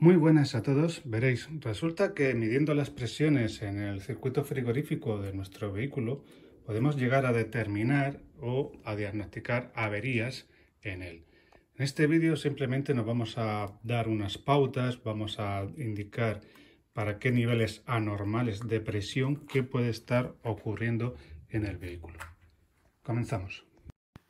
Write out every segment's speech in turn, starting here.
Muy buenas a todos. Veréis, resulta que midiendo las presiones en el circuito frigorífico de nuestro vehículo podemos llegar a determinar o a diagnosticar averías en él. En este vídeo simplemente nos vamos a dar unas pautas, vamos a indicar para qué niveles anormales de presión que puede estar ocurriendo en el vehículo. Comenzamos.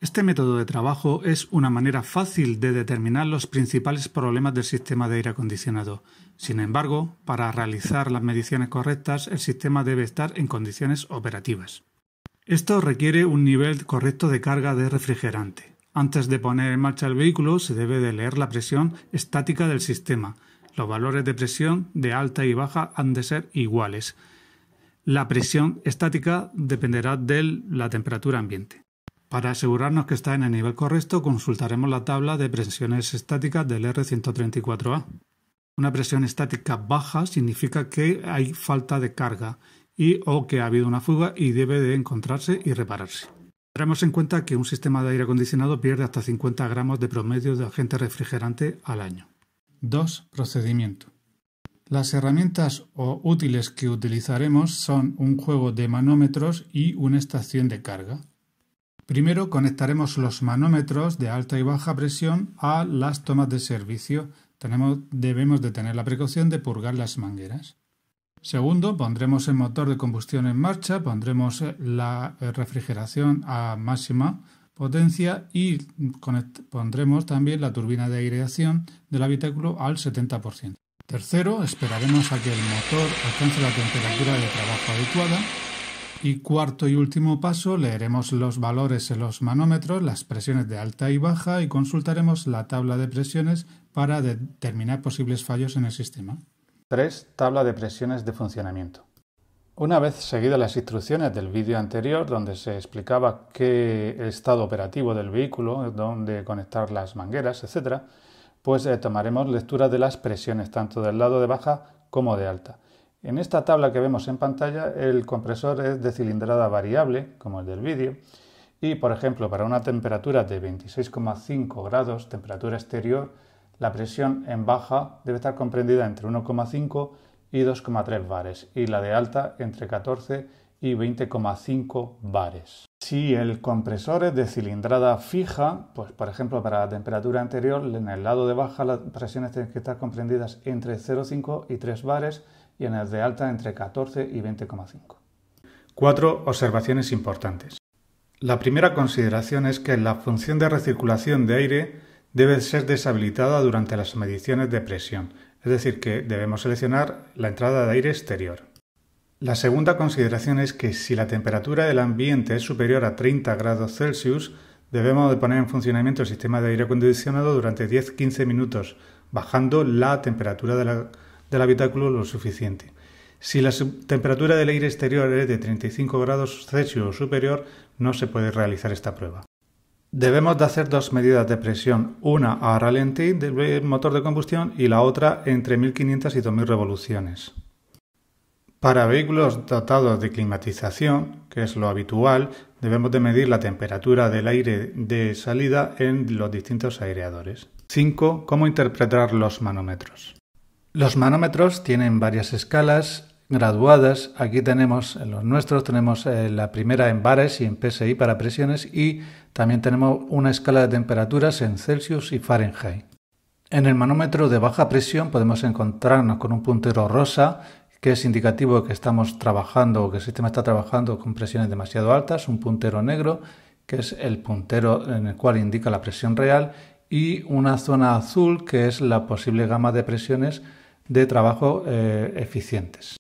Este método de trabajo es una manera fácil de determinar los principales problemas del sistema de aire acondicionado. Sin embargo, para realizar las mediciones correctas, el sistema debe estar en condiciones operativas. Esto requiere un nivel correcto de carga de refrigerante. Antes de poner en marcha el vehículo, se debe de leer la presión estática del sistema. Los valores de presión de alta y baja han de ser iguales. La presión estática dependerá de la temperatura ambiente. Para asegurarnos que está en el nivel correcto, consultaremos la tabla de presiones estáticas del R134A. Una presión estática baja significa que hay falta de carga y o que ha habido una fuga y debe de encontrarse y repararse. Tendremos en cuenta que un sistema de aire acondicionado pierde hasta 50 gramos de promedio de agente refrigerante al año. 2. Procedimiento. Las herramientas o útiles que utilizaremos son un juego de manómetros y una estación de carga. Primero conectaremos los manómetros de alta y baja presión a las tomas de servicio. Tenemos, debemos de tener la precaución de purgar las mangueras. Segundo, pondremos el motor de combustión en marcha, pondremos eh, la eh, refrigeración a máxima potencia y pondremos también la turbina de aireación del habitáculo al 70%. Tercero, esperaremos a que el motor alcance la temperatura de trabajo adecuada y cuarto y último paso, leeremos los valores en los manómetros, las presiones de alta y baja y consultaremos la tabla de presiones para determinar posibles fallos en el sistema. 3. Tabla de presiones de funcionamiento. Una vez seguidas las instrucciones del vídeo anterior, donde se explicaba qué estado operativo del vehículo, dónde conectar las mangueras, etc., pues eh, tomaremos lectura de las presiones tanto del lado de baja como de alta. En esta tabla que vemos en pantalla, el compresor es de cilindrada variable, como el del vídeo, y por ejemplo, para una temperatura de 26,5 grados, temperatura exterior, la presión en baja debe estar comprendida entre 1,5 y 2,3 bares y la de alta entre 14 y 20,5 bares. Si el compresor es de cilindrada fija, pues por ejemplo para la temperatura anterior, en el lado de baja las presiones tienen que estar comprendidas entre 0,5 y 3 bares y en las de alta entre 14 y 20,5. Cuatro observaciones importantes. La primera consideración es que la función de recirculación de aire debe ser deshabilitada durante las mediciones de presión, es decir, que debemos seleccionar la entrada de aire exterior. La segunda consideración es que si la temperatura del ambiente es superior a 30 grados Celsius, debemos poner en funcionamiento el sistema de aire acondicionado durante 10-15 minutos, bajando la temperatura de la del habitáculo lo suficiente. Si la temperatura del aire exterior es de 35 grados Celsius o superior, no se puede realizar esta prueba. Debemos de hacer dos medidas de presión, una a ralentí del motor de combustión y la otra entre 1500 y 2000 revoluciones. Para vehículos dotados de climatización, que es lo habitual, debemos de medir la temperatura del aire de salida en los distintos aireadores. 5. ¿Cómo interpretar los manómetros? Los manómetros tienen varias escalas graduadas. Aquí tenemos, en los nuestros, tenemos eh, la primera en bares y en PSI para presiones y también tenemos una escala de temperaturas en Celsius y Fahrenheit. En el manómetro de baja presión podemos encontrarnos con un puntero rosa que es indicativo de que estamos trabajando o que el sistema está trabajando con presiones demasiado altas, un puntero negro que es el puntero en el cual indica la presión real y una zona azul que es la posible gama de presiones de trabajo eh, eficientes.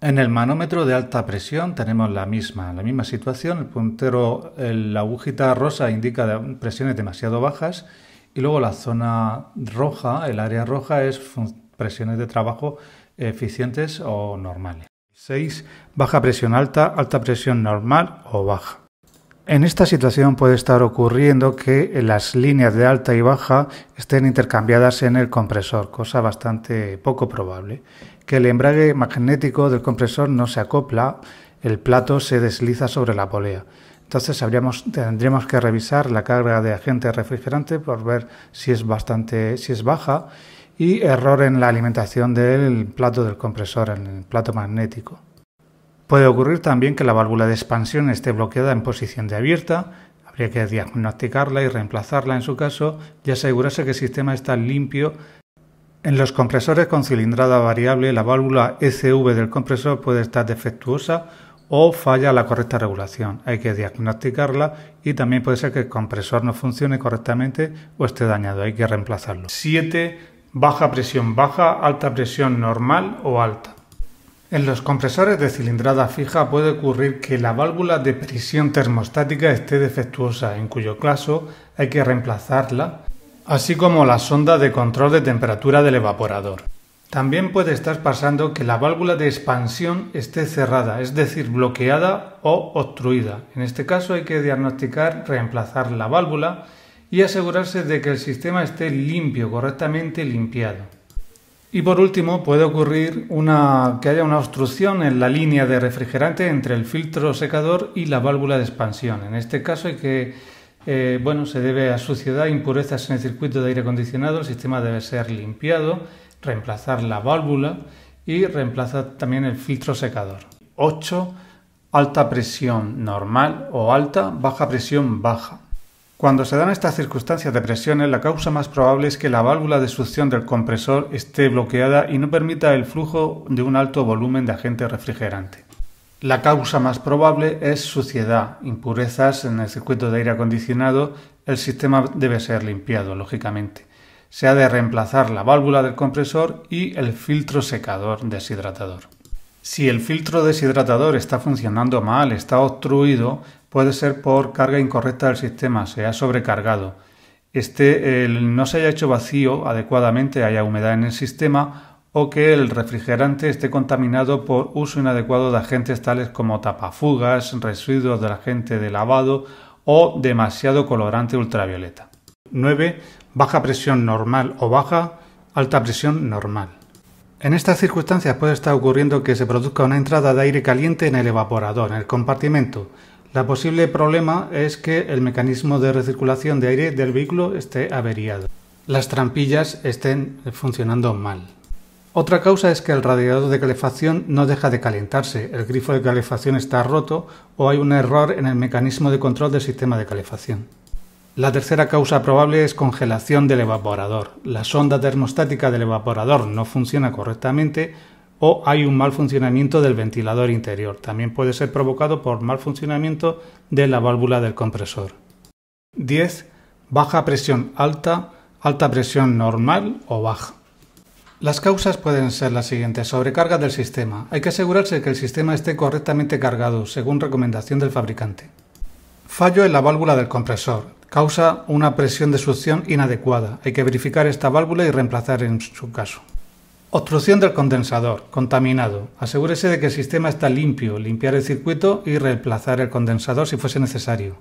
En el manómetro de alta presión tenemos la misma, la misma situación. El puntero, la agujita rosa indica presiones demasiado bajas y luego la zona roja, el área roja, es presiones de trabajo eficientes o normales. 6. Baja presión alta, alta presión normal o baja. En esta situación puede estar ocurriendo que las líneas de alta y baja estén intercambiadas en el compresor, cosa bastante poco probable. Que el embrague magnético del compresor no se acopla, el plato se desliza sobre la polea. Entonces tendríamos que revisar la carga de agente refrigerante por ver si es bastante, si es baja y error en la alimentación del plato del compresor, en el plato magnético. Puede ocurrir también que la válvula de expansión esté bloqueada en posición de abierta, habría que diagnosticarla y reemplazarla en su caso y asegurarse que el sistema está limpio. En los compresores con cilindrada variable, la válvula SV del compresor puede estar defectuosa o falla la correcta regulación. Hay que diagnosticarla y también puede ser que el compresor no funcione correctamente o esté dañado. Hay que reemplazarlo. 7. Baja presión baja, alta presión normal o alta. En los compresores de cilindrada fija puede ocurrir que la válvula de prisión termostática esté defectuosa, en cuyo caso hay que reemplazarla, así como la sonda de control de temperatura del evaporador. También puede estar pasando que la válvula de expansión esté cerrada, es decir, bloqueada o obstruida. En este caso hay que diagnosticar, reemplazar la válvula y asegurarse de que el sistema esté limpio, correctamente limpiado. Y por último, puede ocurrir que haya una obstrucción en la línea de refrigerante entre el filtro secador y la válvula de expansión. En este caso hay que, eh, bueno, se debe a suciedad, impurezas en el circuito de aire acondicionado, el sistema debe ser limpiado, reemplazar la válvula y reemplazar también el filtro secador. 8. Alta presión normal o alta, baja presión baja. Cuando se dan estas circunstancias de presiones, la causa más probable es que la válvula de succión del compresor esté bloqueada y no permita el flujo de un alto volumen de agente refrigerante. La causa más probable es suciedad, impurezas en el circuito de aire acondicionado. El sistema debe ser limpiado, lógicamente. Se ha de reemplazar la válvula del compresor y el filtro secador deshidratador. Si el filtro deshidratador está funcionando mal, está obstruido, puede ser por carga incorrecta del sistema, se ha sobrecargado. Este no se haya hecho vacío adecuadamente, haya humedad en el sistema o que el refrigerante esté contaminado por uso inadecuado de agentes tales como tapafugas, residuos del agente de lavado o demasiado colorante ultravioleta. 9. Baja presión normal o baja, alta presión normal. En estas circunstancias puede estar ocurriendo que se produzca una entrada de aire caliente en el evaporador, en el compartimento, la posible problema es que el mecanismo de recirculación de aire del vehículo esté averiado. Las trampillas estén funcionando mal. Otra causa es que el radiador de calefacción no deja de calentarse, el grifo de calefacción está roto o hay un error en el mecanismo de control del sistema de calefacción. La tercera causa probable es congelación del evaporador. La sonda termostática del evaporador no funciona correctamente o hay un mal funcionamiento del ventilador interior. También puede ser provocado por mal funcionamiento de la válvula del compresor. 10. Baja presión alta, alta presión normal o baja. Las causas pueden ser las siguientes. Sobrecarga del sistema. Hay que asegurarse que el sistema esté correctamente cargado, según recomendación del fabricante. Fallo en la válvula del compresor. Causa una presión de succión inadecuada. Hay que verificar esta válvula y reemplazar en su caso. Obstrucción del condensador, contaminado. Asegúrese de que el sistema está limpio, limpiar el circuito y reemplazar el condensador si fuese necesario.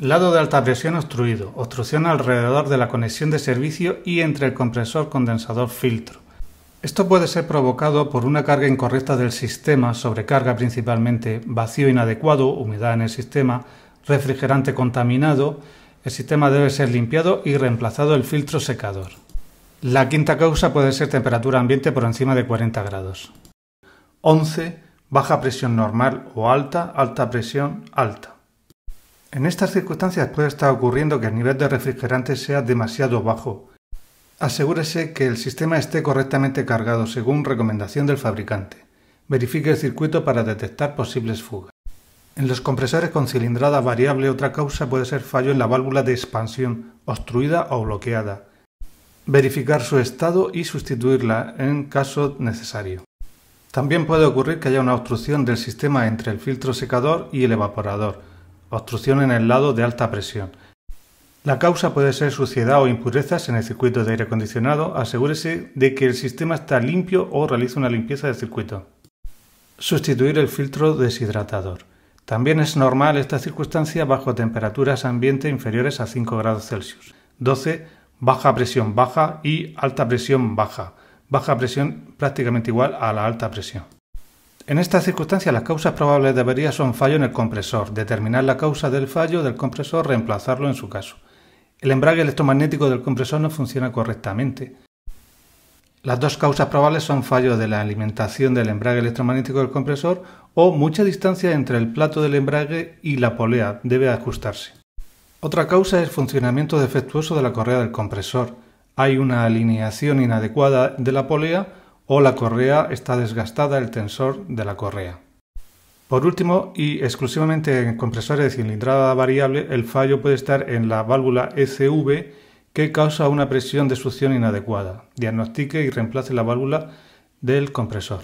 Lado de alta presión obstruido, obstrucción alrededor de la conexión de servicio y entre el compresor condensador filtro. Esto puede ser provocado por una carga incorrecta del sistema, sobrecarga principalmente, vacío inadecuado, humedad en el sistema, refrigerante contaminado. El sistema debe ser limpiado y reemplazado el filtro secador. La quinta causa puede ser temperatura ambiente por encima de 40 grados. 11. Baja presión normal o alta, alta presión alta. En estas circunstancias puede estar ocurriendo que el nivel de refrigerante sea demasiado bajo. Asegúrese que el sistema esté correctamente cargado según recomendación del fabricante. Verifique el circuito para detectar posibles fugas. En los compresores con cilindrada variable otra causa puede ser fallo en la válvula de expansión, obstruida o bloqueada, verificar su estado y sustituirla en caso necesario. También puede ocurrir que haya una obstrucción del sistema entre el filtro secador y el evaporador, obstrucción en el lado de alta presión. La causa puede ser suciedad o impurezas en el circuito de aire acondicionado. Asegúrese de que el sistema está limpio o realice una limpieza del circuito. Sustituir el filtro deshidratador. También es normal esta circunstancia bajo temperaturas ambiente inferiores a 5 grados Celsius, 12 baja presión baja y alta presión baja. Baja presión prácticamente igual a la alta presión. En estas circunstancias las causas probables de avería son fallo en el compresor, determinar la causa del fallo del compresor, reemplazarlo en su caso. El embrague electromagnético del compresor no funciona correctamente. Las dos causas probables son fallo de la alimentación del embrague electromagnético del compresor o mucha distancia entre el plato del embrague y la polea debe ajustarse. Otra causa es funcionamiento defectuoso de la correa del compresor. Hay una alineación inadecuada de la polea o la correa está desgastada el tensor de la correa. Por último, y exclusivamente en compresores de cilindrada variable, el fallo puede estar en la válvula SV que causa una presión de succión inadecuada. Diagnostique y reemplace la válvula del compresor.